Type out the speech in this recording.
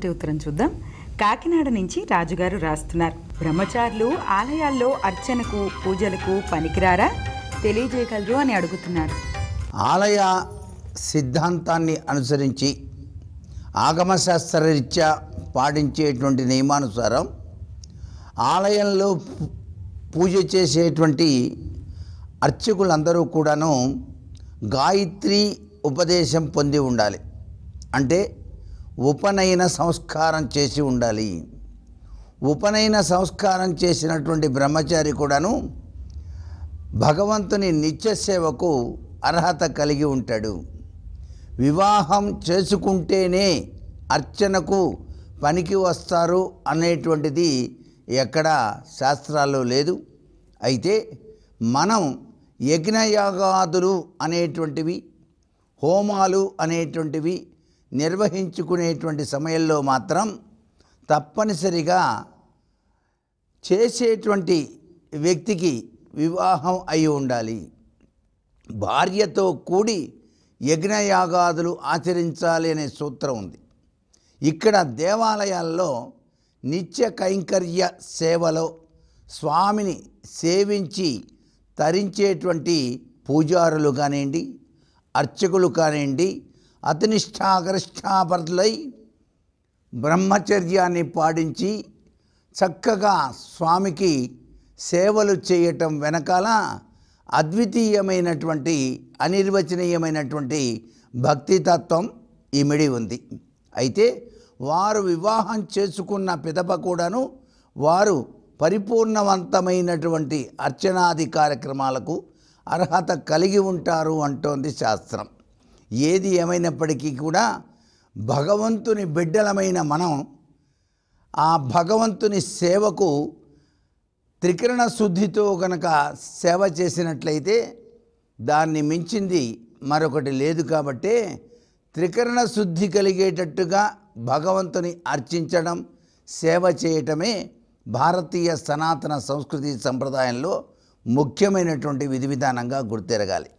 మొదటి ఉత్తరం చూద్దాం కాకినాడ నుంచి రాజుగారు రాస్తున్నారు బ్రహ్మచారులు ఆలయాల్లో అర్చనకు పూజలకు పనికిరారా తెలియజేయగలరు అని అడుగుతున్నారు ఆలయ సిద్ధాంతాన్ని అనుసరించి ఆగమశాస్త్రరీత్యా పాటించేటువంటి నియమానుసారం ఆలయంలో పూజ చేసేటువంటి అర్చకులందరూ కూడాను గాయత్రి ఉపదేశం పొంది ఉండాలి అంటే ఉపనయన సంస్కారం చేసి ఉండాలి ఉపనయన సంస్కారం చేసినటువంటి బ్రహ్మచారి కూడాను భగవంతుని నిత్య సేవకు అర్హత కలిగి ఉంటాడు వివాహం చేసుకుంటేనే అర్చనకు పనికి వస్తారు అనేటువంటిది ఎక్కడా శాస్త్రాల్లో లేదు అయితే మనం యజ్ఞయాగాదులు అనేటువంటివి హోమాలు అనేటువంటివి నిర్వహించుకునేటువంటి సమయంలో మాత్రం తప్పనిసరిగా చేసేటువంటి వ్యక్తికి వివాహం అయి ఉండాలి భార్యతో కూడి యజ్ఞయాగాదులు ఆచరించాలి అనే సూత్రం ఉంది ఇక్కడ దేవాలయాల్లో నిత్య కైంకర్య సేవలో స్వామిని సేవించి తరించేటువంటి పూజారులు కానివ్వండి అర్చకులు కానివ్వండి అతినిష్టాగరిష్టాపరులై బ్రహ్మచర్యాన్ని పాటించి చక్కగా స్వామికి సేవలు చేయటం వెనకాల అద్వితీయమైనటువంటి అనిర్వచనీయమైనటువంటి భక్తి తత్వం ఇమిడి ఉంది అయితే వారు వివాహం చేసుకున్న పిదప కూడాను వారు పరిపూర్ణవంతమైనటువంటి అర్చనాది కార్యక్రమాలకు అర్హత కలిగి ఉంటారు అంటోంది శాస్త్రం ఏది ఏమైనప్పటికీ కూడా భగవంతుని బిడ్డలమైన మనం ఆ భగవంతుని సేవకు త్రికరణ శుద్ధితో కనుక సేవ చేసినట్లయితే దాన్ని మించింది మరొకటి లేదు కాబట్టే త్రికరణ శుద్ధి కలిగేటట్టుగా భగవంతుని అర్చించడం సేవ చేయటమే భారతీయ సనాతన సంస్కృతి సంప్రదాయంలో ముఖ్యమైనటువంటి విధి విధానంగా గుర్తెరగాలి